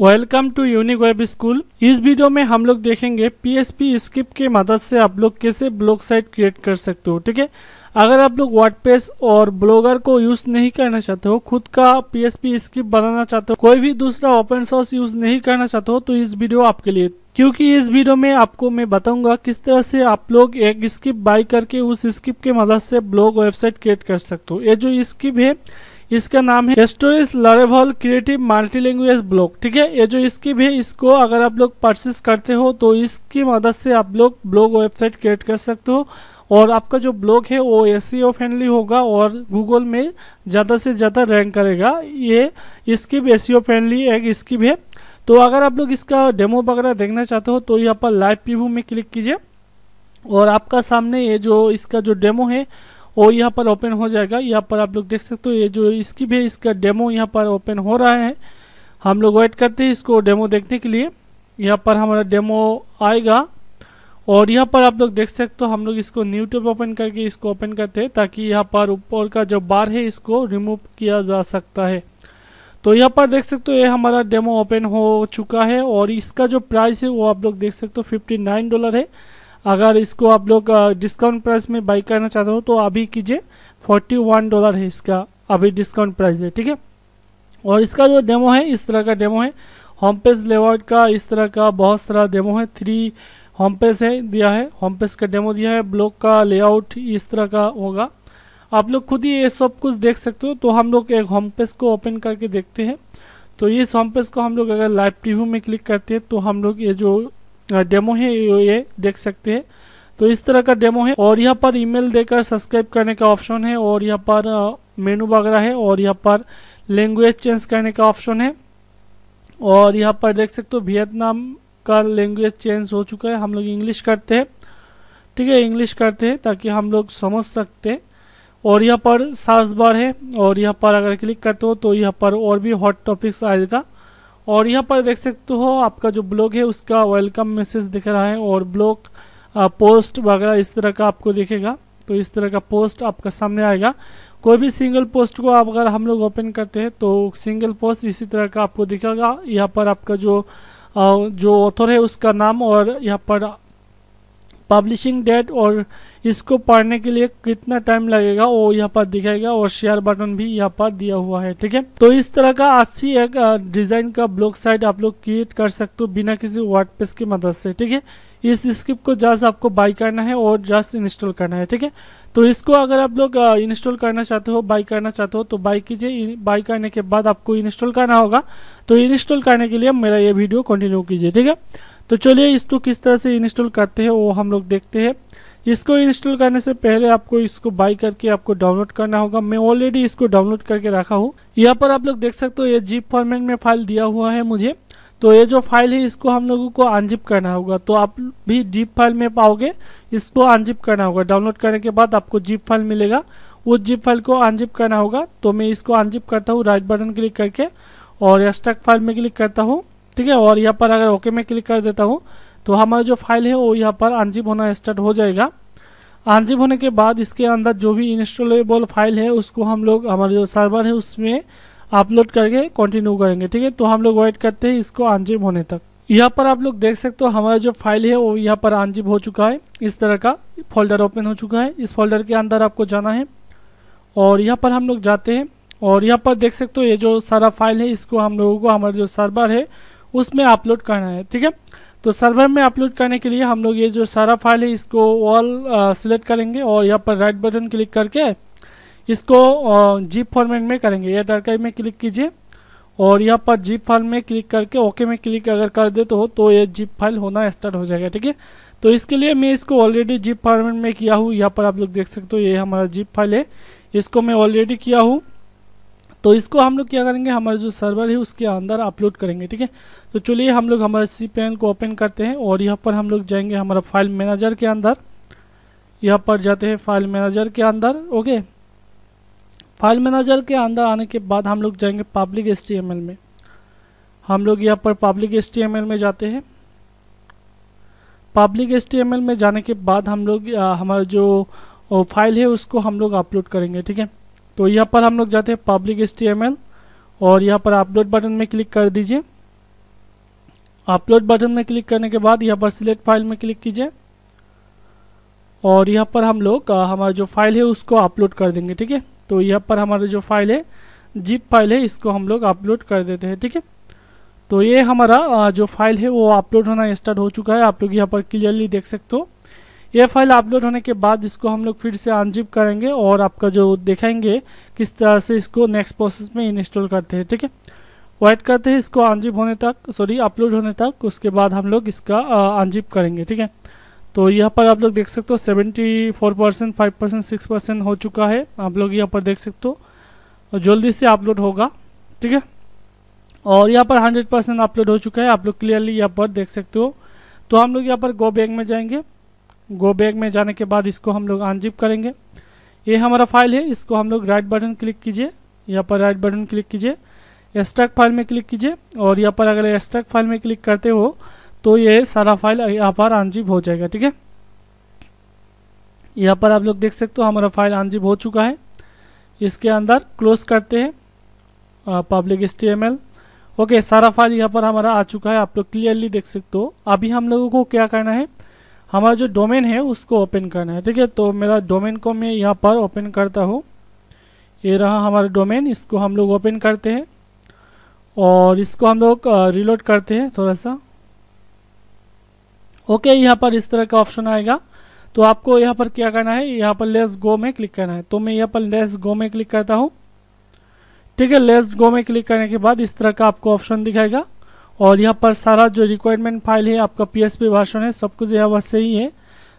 welcome to unique web school इस video में हम लोग देखेंगे पी पी स्क्रिप्ट के मदद से आप लोग कैसे ब्लॉग साइट क्रिएट कर सकते हो ठीक है अगर आप लोग वर्डप्रेस और ब्लॉगर को यूज नहीं करना चाहते हो खुद का पी पी स्क्रिप्ट बनाना चाहते हो कोई भी दूसरा ओपन सोर्स यूज नहीं करना चाहते हो तो इस वीडियो आपके लिए क्योंकि इस वीडियो में आपको मैं बताऊंगा किस तरह से आप लोग एक स्क्रिप्ट बाई करके उस स्क्रिप्ट के मदद से ब्लॉग वेबसाइट क्रिएट कर सकते हो ये जो स्क्रिप्ट है इसका नाम है storage laravel creative multi language block ठीक है ये जो स्कीप है इसको अगर आप लोग परचेस करते हो तो इसकी मदद से आप लोग ब्लॉग वेबसाइट क्रिएट कर सकते हो और आपका जो ब्लॉग है वो एस फ्रेंडली e होगा और गूगल में ज़्यादा से ज़्यादा रैंक करेगा ये स्कीम एस फ्रेंडली एक स्कीप है तो अगर आप लोग इसका डेमो वगैरह देखना चाहते हो तो यहाँ पर लाइव प्रीव्यू में क्लिक कीजिए और आपका सामने ये जो इसका जो डेमो है और यहाँ पर ओपन हो जाएगा यहाँ पर आप लोग देख सकते हो ये जो इसकी भी इसका डेमो यहाँ पर ओपन हो रहा है हम लोग वेट करते हैं इसको डेमो देखने के लिए यहाँ पर हमारा डेमो आएगा और यहाँ पर आप लोग देख सकते हो हम लोग इसको न्यू टैब ओपन करके इसको ओपन करते हैं ताकि यहाँ पर ऊपर का जो बार है इसको रिमूव किया जा सकता है तो यहाँ पर देख सकते हो ये हमारा डेमो ओपन हो चुका है और इसका जो प्राइस है वो आप लोग देख सकते हो फिफ्टी नाइन डॉलर है अगर इसको आप लोग डिस्काउंट प्राइस में बाई करना चाहते हो तो अभी कीजिए फोर्टी वन डॉलर है इसका अभी डिस्काउंट प्राइस है ठीक है और इसका जो डेमो है इस तरह का डेमो है होम पेज लेआउट का इस तरह का बहुत सारा डेमो है थ्री होम पेज है दिया है होम पेज का डेमो दिया है ब्लॉक का लेआउट इस तरह का होगा आप लोग खुद ही ये सब कुछ देख सकते हो तो हम लोग एक होम पेज को ओपन करके देखते हैं तो इस होम पेज को हम लोग अगर लाइव टीवी में क्लिक करते हैं तो हम लोग ये जो डेमो है ये देख सकते हैं तो इस तरह का डेमो है और यहाँ पर ईमेल देकर सब्सक्राइब करने का ऑप्शन है और यहाँ पर मेनू वगैरह है और यहाँ पर लैंग्वेज चेंज करने का ऑप्शन है और यहाँ पर देख सकते हो वियतनाम का लैंग्वेज चेंज हो चुका है हम लोग इंग्लिश करते हैं ठीक है इंग्लिश करते हैं ताकि हम लोग समझ सकते हैं और यहाँ पर सर्च बार है और यहाँ पर अगर क्लिक करते हो तो यहाँ पर और भी हॉट टॉपिक्स आएगा और यहाँ पर देख सकते हो आपका जो ब्लॉग है उसका वेलकम मैसेज दिख रहा है और ब्लॉग पोस्ट वगैरह इस तरह का आपको दिखेगा तो इस तरह का पोस्ट आपका सामने आएगा कोई भी सिंगल पोस्ट को आप अगर हम लोग ओपन करते हैं तो सिंगल पोस्ट इसी तरह का आपको दिखेगा यहाँ पर आपका जो जो ऑथर है उसका नाम और यहाँ पर पब्लिशिंग डेट और इसको पढ़ने के लिए कितना टाइम लगेगा वो यहाँ पर दिखाएगा और शेयर बटन भी यहाँ पर दिया हुआ है ठीक है तो इस तरह का अच्छी एक डिजाइन का ब्लॉग साइट आप लोग क्रिएट कर सकते हो बिना किसी पेज की मदद से ठीक है इस स्क्रिप्ट को जस्ट आपको बाई करना है और जस्ट इंस्टॉल करना है ठीक है तो इसको अगर आप लोग इंस्टॉल करना चाहते हो बाई करना चाहते हो तो बाई कीजिए बाई करने के बाद आपको इंस्टॉल करना होगा तो इंस्टॉल करने के लिए मेरा ये वीडियो कंटिन्यू कीजिए ठीक है तो चलिए इसको किस तरह से इंस्टॉल करते हैं वो हम लोग देखते हैं इसको इंस्टॉल करने से पहले आपको इसको बाई करके आपको डाउनलोड करना होगा मैं ऑलरेडी इसको डाउनलोड करके रखा हूँ यहाँ पर आप लोग देख सकते हो ये जीप फॉर्मेट में फाइल दिया हुआ है मुझे तो ये जो फाइल है इसको हम लोगों को अनजिप करना होगा तो आप भी जीप फाइल में पाओगे इसको अनजिप करना होगा डाउनलोड करने के बाद आपको जीप फाइल मिलेगा उस जीप फाइल को अनजिप करना होगा तो मैं इसको अनजिप करता हूँ राइट बटन क्लिक करके और एक्स्ट्रैक्ट फाइल में क्लिक करता हूँ ठीक है और यहाँ पर अगर ओके में क्लिक कर देता हूँ तो हमारा जो फाइल है वो यहाँ पर अनजिप होना स्टार्ट हो जाएगा अनजिप होने के बाद इसके अंदर जो भी इंस्टॉलेबल फाइल है उसको हम लोग हमारे जो सर्वर है उसमें अपलोड करके कंटिन्यू करेंगे ठीक है तो हम लोग वेट करते हैं इसको अनजिप होने तक यहाँ पर आप लोग देख सकते हो हमारा जो फाइल है वो यहाँ पर अनजिप हो चुका है इस तरह का फोल्डर ओपन हो चुका है इस फोल्डर के अंदर आपको जाना है और यहाँ पर हम लोग जाते हैं और यहाँ पर देख सकते हो ये जो सारा फाइल है इसको हम लोगों को हमारा जो सर्वर है उसमें अपलोड करना है ठीक है तो सर्वर में अपलोड करने के लिए हम लोग ये जो सारा फाइल है इसको ऑल सिलेक्ट uh, करेंगे और यहाँ पर राइट बटन क्लिक करके इसको जीप uh, फॉर्मेट में करेंगे या डर में क्लिक कीजिए और यहाँ पर जीप फाइल में क्लिक करके ओके में क्लिक अगर कर देते हो तो ये जीप फाइल होना स्टार्ट हो जाएगा ठीक है तो इसके लिए मैं इसको ऑलरेडी जीप फॉर्मेट में किया हूँ यहाँ पर आप लोग देख सकते हो ये हमारा जीप फाइल है इसको मैं ऑलरेडी किया हूँ तो इसको हम लोग क्या करेंगे हमारा जो सर्वर है उसके अंदर अपलोड करेंगे ठीक है तो चलिए हम लोग हमारे सी को ओपन करते हैं और यहाँ पर हम लोग जाएंगे हमारा फाइल मैनेजर के अंदर यहाँ पर जाते हैं फाइल मैनेजर के अंदर ओके फाइल मैनेजर के अंदर आने के बाद हम लोग जाएंगे पब्लिक एस में हम लोग यहाँ पर पब्लिक एस में जाते हैं पब्लिक एस में जाने के बाद हम लोग हमारा जो फाइल है उसको हम लोग अपलोड करेंगे ठीक है तो यहाँ पर हम लोग जाते हैं पब्लिक एस और यहाँ पर अपलोड बटन में क्लिक कर दीजिए अपलोड बटन में क्लिक करने के बाद यहाँ पर सिलेक्ट फाइल में क्लिक कीजिए और यहाँ पर हम लोग हमारा जो फाइल है उसको अपलोड कर देंगे ठीक है तो यहाँ पर हमारा जो फाइल है जिप फाइल है इसको हम लोग अपलोड कर देते हैं ठीक है तो ये हमारा जो फाइल है वो अपलोड होना स्टार्ट हो चुका है आप लोग यहाँ पर क्लियरली देख सकते हो ये फाइल अपलोड होने के बाद इसको हम लोग फिर से अनजिप करेंगे और आपका जो देखेंगे किस तरह से इसको नेक्स्ट प्रोसेस में इंस्टॉल करते हैं ठीक है वाइट करते हैं इसको अनजिप होने तक सॉरी अपलोड होने तक उसके बाद हम लोग इसका अनजिप करेंगे ठीक है तो यहाँ पर आप लोग देख सकते हो seventy four percent five percent six percent हो चुका है आप लोग यहाँ पर देख सकते हो जल्दी से अपलोड होगा ठीक है और यहाँ पर हंड्रेड परसेंट अपलोड हो चुका है आप लोग क्लियरली यहाँ पर देख सकते हो तो हम लोग यहाँ पर गो बैंक में जाएंगे गो बैग में जाने के बाद इसको हम लोग अनजिप करेंगे ये हमारा फाइल है इसको हम लोग राइट बटन क्लिक कीजिए यहाँ पर राइट बटन क्लिक कीजिए एक्स्ट्रैक फाइल में क्लिक कीजिए और यहाँ पर अगर एक्स्ट्रैक फाइल में क्लिक करते हो तो ये सारा फाइल यहाँ पर अनजिप हो जाएगा ठीक है यहाँ पर आप लोग देख सकते हो हमारा फाइल अनजिप हो चुका है इसके अंदर क्लोज करते हैं पब्लिक एस ओके सारा फाइल यहाँ पर हमारा आ चुका है आप लोग क्लियरली देख सकते हो अभी हम लोगों को क्या करना है हमारा जो डोमेन है उसको ओपन करना है ठीक है तो मेरा डोमेन को मैं यहाँ पर ओपन करता हूँ ये रहा हमारा डोमेन इसको हम लोग ओपन करते हैं और इसको हम लोग रिलोड करते हैं थोड़ा सा ओके यहाँ पर इस तरह का ऑप्शन आएगा तो आपको यहाँ पर क्या करना है यहाँ पर लेस गो में क्लिक करना है तो मैं यहाँ पर लेस गो में क्लिक करता हूँ ठीक है लेस गो में क्लिक करने के बाद इस तरह का आपको ऑप्शन दिखाएगा और यहाँ पर सारा जो रिक्वायरमेंट फाइल है आपका पी भाषण है सब कुछ यहाँ पर सही है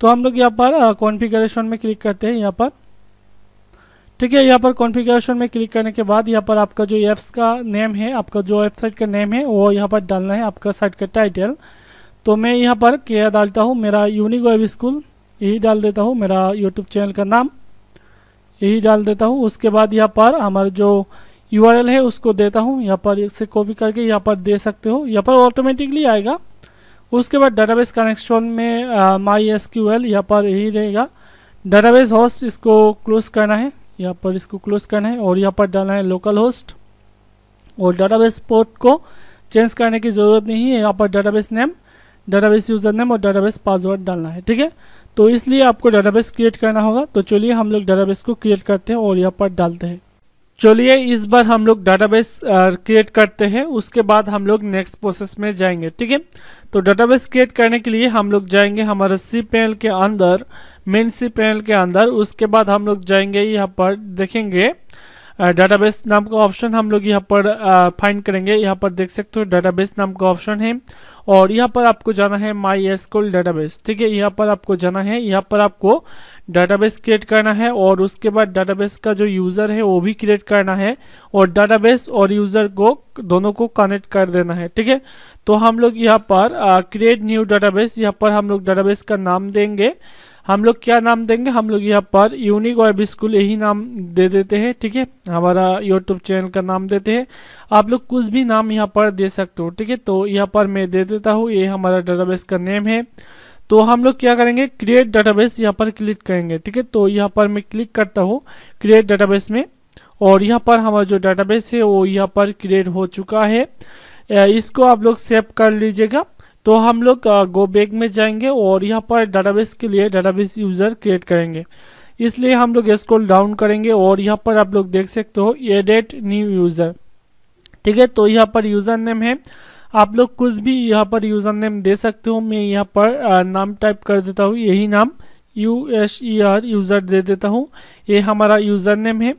तो हम लोग यहाँ पर कॉन्फ़िगरेशन में क्लिक करते हैं यहाँ पर ठीक है यहाँ पर कॉन्फ़िगरेशन में क्लिक करने के बाद यहाँ पर आपका जो एप्स का नेम है आपका जो वेबसाइट का नेम है वो यहाँ पर डालना है आपका साइट का टाइटल तो मैं यहाँ पर क्या डालता हूँ मेरा यूनिक वेब स्कूल यही डाल देता हूँ मेरा यूट्यूब चैनल का नाम यही डाल देता हूँ उसके बाद यहाँ पर हमारा जो यू है उसको देता हूँ यहाँ पर इससे कॉपी करके यहाँ पर दे सकते हो यहाँ पर ऑटोमेटिकली आएगा उसके बाद डाटाबेस कनेक्शन में माई एस क्यू एल यहाँ पर यही रहेगा डाटाबेस होस्ट इसको क्लोज करना है यहाँ पर इसको क्लोज करना है और यहाँ पर डालना है लोकल होस्ट और डाटाबेस पोर्ट को चेंज करने की ज़रूरत नहीं है यहाँ पर database name database user name और डाटाबेस पासवर्ड डालना है ठीक है तो इसलिए आपको डाटाबेस क्रिएट करना होगा तो चलिए हम लोग डाटाबेस को क्रिएट करते हैं और यहाँ पर डालते हैं चलिए इस बार हम लोग डाटाबेस क्रिएट करते हैं उसके बाद हम लोग नेक्स्ट प्रोसेस में जाएंगे ठीक है तो डाटाबेस क्रिएट करने के लिए हम लोग जाएंगे हमारे सी पैनल के अंदर मेन सी पैनल के अंदर उसके बाद हम लोग जाएंगे यहाँ पर देखेंगे डाटाबेस नाम का ऑप्शन हम लोग यहाँ पर फाइंड करेंगे यहाँ पर देख सकते हो डाटाबेस नाम का ऑप्शन है और यहाँ पर आपको जाना है माई एसकोल डाटाबेस ठीक है यहाँ पर आपको जाना है यहाँ पर आपको डाटाबेस क्रिएट करना है और उसके बाद डाटाबेस का जो यूज़र है वो भी क्रिएट करना है और डाटाबेस और यूज़र को दोनों को कनेक्ट कर देना है ठीक है तो हम लोग यहाँ पर क्रिएट न्यू डाटाबेस यहाँ पर हम लोग डाटाबेस का नाम देंगे हम लोग क्या नाम देंगे हम लोग यहाँ पर यूनिक वेब स्कूल यही नाम दे देते हैं ठीक है हमारा यूट्यूब चैनल का नाम देते हैं आप लोग कुछ भी नाम यहाँ पर दे सकते हो ठीक है तो यहाँ पर मैं दे देता हूँ ये हमारा डाटाबेस का नेम है तो हम लोग क्या करेंगे क्रिएट डाटाबेस यहाँ पर क्लिक करेंगे ठीक है तो यहाँ पर मैं क्लिक करता हूँ क्रिएट डाटाबेस में और यहाँ पर हमारा जो डाटाबेस है वो यहाँ पर क्रिएट हो चुका है इसको आप लोग सेव कर लीजिएगा तो हम लोग गो बैक में जाएंगे और यहाँ पर डाटाबेस के लिए डाटाबेस यूज़र क्रिएट करेंगे इसलिए हम लोग स्क्रॉल डाउन करेंगे और यहाँ पर आप लोग देख सकते हो एडेट न्यू यूज़र ठीक है तो यहाँ पर यूज़र नेम है आप लोग कुछ भी यहाँ पर यूज़र नेम दे सकते हो मैं यहाँ पर नाम टाइप कर देता हूँ यही नाम U S E R user दे देता हूँ ये हमारा यूज़र नेम है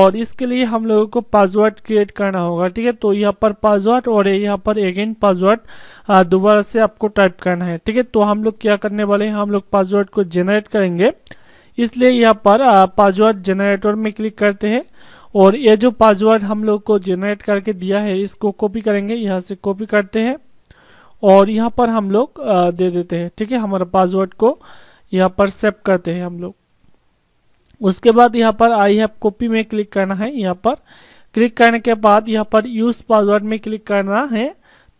और इसके लिए हम लोगों को पासवर्ड क्रिएट करना होगा ठीक है तो यहाँ पर पासवर्ड और यहाँ पर अगेन पासवर्ड दोबारा से आपको टाइप करना है ठीक है तो हम लोग क्या करने वाले हैं हम लोग पासवर्ड को जेनरेट करेंगे इसलिए यहाँ पर पासवर्ड जेनरेटर में क्लिक करते हैं और ये जो पासवर्ड हम लोग को जेनरेट करके दिया है इसको कॉपी करेंगे यहाँ से कॉपी करते हैं और यहाँ पर हम लोग दे देते हैं ठीक है हमारा पासवर्ड को यहाँ पर सेव करते हैं हम लोग उसके बाद यहाँ पर आई हैव कॉपी में क्लिक करना है यहाँ पर क्लिक करने के बाद यहाँ पर यूज़ पासवर्ड में क्लिक करना है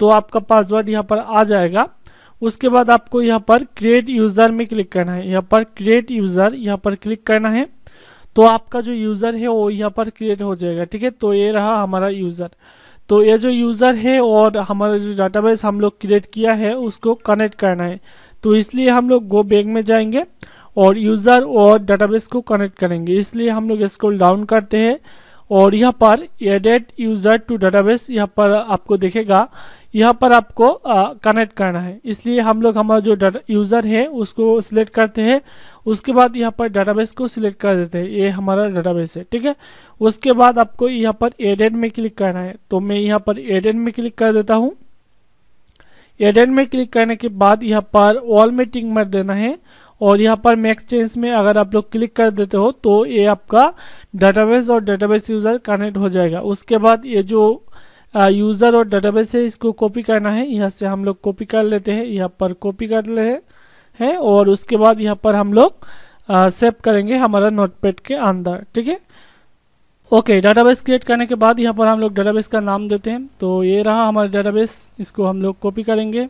तो आपका पासवर्ड यहाँ पर आ जाएगा उसके बाद आपको यहाँ पर क्रिएट यूज़र में क्लिक करना है यहाँ पर क्रिएट यूज़र यहाँ पर क्लिक करना है तो आपका जो यूज़र है वो यहाँ पर क्रिएट हो जाएगा ठीक है तो ये रहा हमारा यूज़र तो ये जो यूज़र है और हमारा जो डाटाबेस हम लोग क्रिएट किया है उसको कनेक्ट करना है तो इसलिए हम लोग गो बैग में जाएंगे और यूज़र और डाटाबेस को कनेक्ट करेंगे इसलिए हम लोग इसको डाउन करते हैं और यहाँ पर एडेड यूज़र टू डाटाबेस यहाँ पर आपको देखेगा यहाँ पर आपको कनेक्ट करना है इसलिए हम लोग हमारा जो डाटा यूज़र है उसको सिलेक्ट करते हैं उसके बाद यहाँ पर डाटाबेस को सिलेक्ट कर देते हैं ये हमारा डाटाबेस है ठीक है उसके बाद आपको यहाँ पर एडेड में क्लिक करना है तो मैं यहाँ पर एडेड में क्लिक कर देता हूँ एडेड में क्लिक करने के बाद यहाँ पर ऑल में टिंग देना है और यहाँ पर मैक्स चेंज में अगर आप लोग क्लिक कर देते हो तो ये आपका डाटाबेस और डाटाबेस यूज़र कनेक्ट हो जाएगा उसके बाद ये जो यूज़र और डाटाबेस से इसको कॉपी करना है यहाँ से हम लोग कॉपी कर लेते हैं यहाँ पर कॉपी कर ले हैं और उसके बाद यहाँ पर हम लोग सेव करेंगे हमारा नोटपैड के अंदर ठीक है ओके डाटाबेस क्रिएट करने के बाद यहाँ पर हम लोग डाटाबेस का नाम देते हैं तो ये रहा हमारा डाटाबेस इसको हम लोग कॉपी करेंगे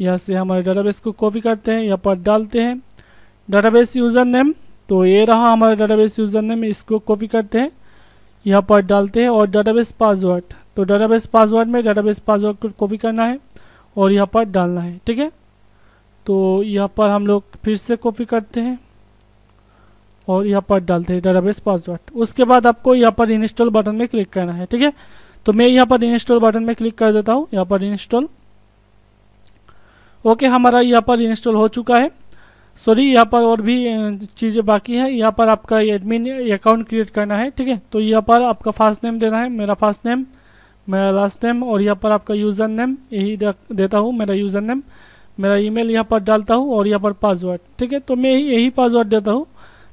यहाँ से हमारे डाटाबेस को कॉपी करते हैं यहाँ पर डालते हैं डाटाबेस यूज़र नेम तो ये रहा हमारा डाटाबेस यूज़र नेम इसको कॉपी करते हैं यहाँ पर डालते हैं और डाटाबेस पासवर्ड तो डाटाबेस पासवर्ड में डाटाबेस पासवर्ड को कॉपी करना है और यहाँ पर डालना है ठीक है तो यहाँ पर हम लोग फिर से कॉपी करते हैं और यहाँ पर डालते हैं डाटाबेस पासवर्ड उसके बाद आपको यहाँ पर इंस्टॉल बटन में क्लिक करना है ठीक है तो मैं यहाँ पर इंस्टॉल बटन में क्लिक कर देता हूँ यहाँ पर इंस्टॉल ओके हमारा यहाँ पर इंस्टॉल हो चुका है सॉरी यहाँ पर और भी चीज़ें बाकी हैं यहाँ पर आपका एडमिन अकाउंट क्रिएट करना है ठीक है तो यहाँ पर आपका फास्ट नेम देना है मेरा फास्ट नेम मेरा लास्ट नेम और यहाँ पर आपका यूज़र नेम यही देता हूँ मेरा यूज़र नेम मेरा ईमेल यहाँ पर डालता हूँ और यहाँ पर पासवर्ड ठीक है तो मैं यही पासवर्ड देता हूँ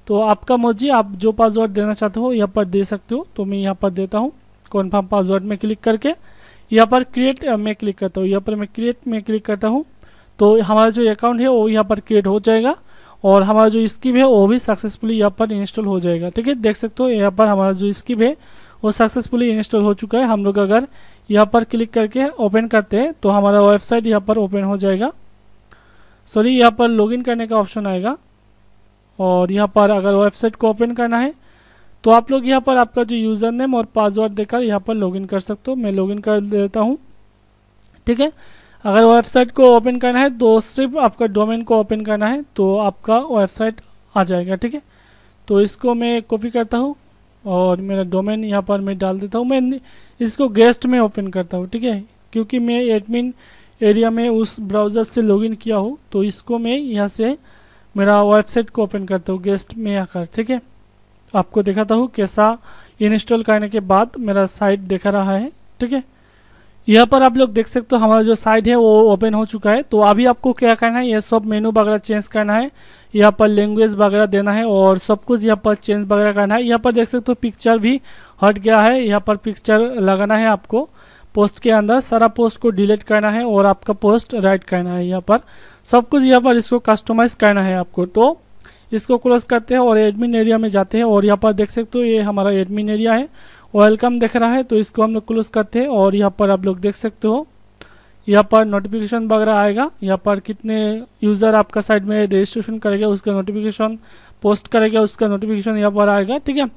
तो आपका मर्जी आप जो पासवर्ड देना चाहते हो यहाँ पर दे सकते हो तो मैं यहाँ पर देता हूँ कन्फर्म पासवर्ड में क्लिक करके यहाँ पर क्रिएट में क्लिक करता हूँ यहाँ पर मैं क्रिएट में क्लिक करता हूँ तो हमारा जो अकाउंट है वो यहाँ पर क्रिएट हो जाएगा और हमारा जो स्कीम है वो भी सक्सेसफुली यहाँ पर इंस्टॉल हो जाएगा ठीक है देख सकते हो यहाँ पर हमारा जो स्कीम है वो सक्सेसफुली इंस्टॉल हो चुका है हम लोग अगर यहाँ पर क्लिक करके ओपन करते हैं तो हमारा वेबसाइट यहाँ पर ओपन हो जाएगा सॉरी यहाँ पर लॉगिन करने का ऑप्शन आएगा और यहाँ पर अगर वेबसाइट को ओपन करना है तो आप लोग यहाँ पर आपका जो यूज़र नेम और पासवर्ड देकर यहाँ पर लॉगिन कर सकते हो मैं लॉगिन कर देता हूँ ठीक है अगर वेबसाइट को ओपन करना है तो सिर्फ आपका डोमेन को ओपन करना है तो आपका वेबसाइट आ जाएगा ठीक है तो इसको मैं कॉपी करता हूँ और मेरा डोमेन यहाँ पर मैं डाल देता हूँ मैं इसको गेस्ट में ओपन करता हूँ ठीक है क्योंकि मैं एडमिन एरिया में उस ब्राउज़र से लॉगिन किया हूँ तो इसको मैं यहाँ से मेरा वेबसाइट को ओपन करता हूँ गेस्ट में आकर ठीक है आपको दिखाता हूँ कैसा इंस्टॉल करने के बाद मेरा साइट दिखा रहा है ठीक है यहाँ पर आप लोग देख सकते हो हमारा जो साइट है वो ओपन हो चुका है तो अभी आपको क्या करना है ये सब मेनू वगैरह चेंज करना है यहाँ पर लैंग्वेज वगैरह देना है और सब कुछ यहाँ पर चेंज वगैरह करना है यहाँ पर देख सकते हो पिक्चर भी हट गया है यहाँ पर पिक्चर लगाना है आपको पोस्ट के अंदर सारा पोस्ट को डिलीट करना है और आपका पोस्ट राइट करना है यहाँ पर सब कुछ यहाँ पर इसको कस्टमाइज़ करना है आपको तो इसको क्लोज करते हैं और एडमिन एरिया में जाते हैं और यहाँ पर देख सकते हो ये हमारा एडमिन एरिया है वेलकम देख रहा है तो इसको हम लोग क्लोज करते हैं और यहाँ पर आप लोग देख सकते हो यहाँ पर नोटिफिकेशन वगैरह आएगा यहाँ पर कितने यूज़र आपका साइड में रजिस्ट्रेशन करेगा उसका नोटिफिकेशन पोस्ट करेगा उसका नोटिफिकेशन यहाँ पर आएगा ठीक है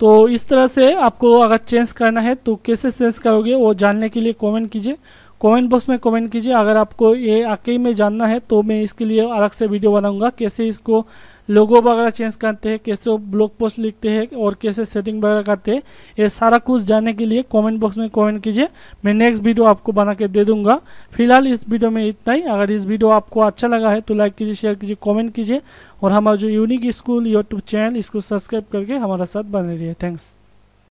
तो इस तरह से आपको अगर चेंज करना है तो कैसे चेंज करोगे वो जानने के लिए कमेंट कीजिए कमेंट बॉक्स में कमेंट कीजिए अगर आपको ये आके में जानना है तो मैं इसके लिए अलग से वीडियो बनाऊँगा कैसे इसको लोगो वगैरह चेंज करते हैं कैसे ब्लॉग पोस्ट लिखते हैं और कैसे सेटिंग वगैरह करते हैं ये सारा कुछ जानने के लिए कमेंट बॉक्स में कमेंट कीजिए मैं नेक्स्ट वीडियो आपको बना के दे दूंगा फिलहाल इस वीडियो में इतना ही अगर इस वीडियो आपको अच्छा लगा है तो लाइक कीजिए शेयर कीजिए कॉमेंट कीजिए और हमारा जो यूनिक स्कूल यूट्यूब चैनल इसको सब्सक्राइब करके हमारा साथ बने रही थैंक्स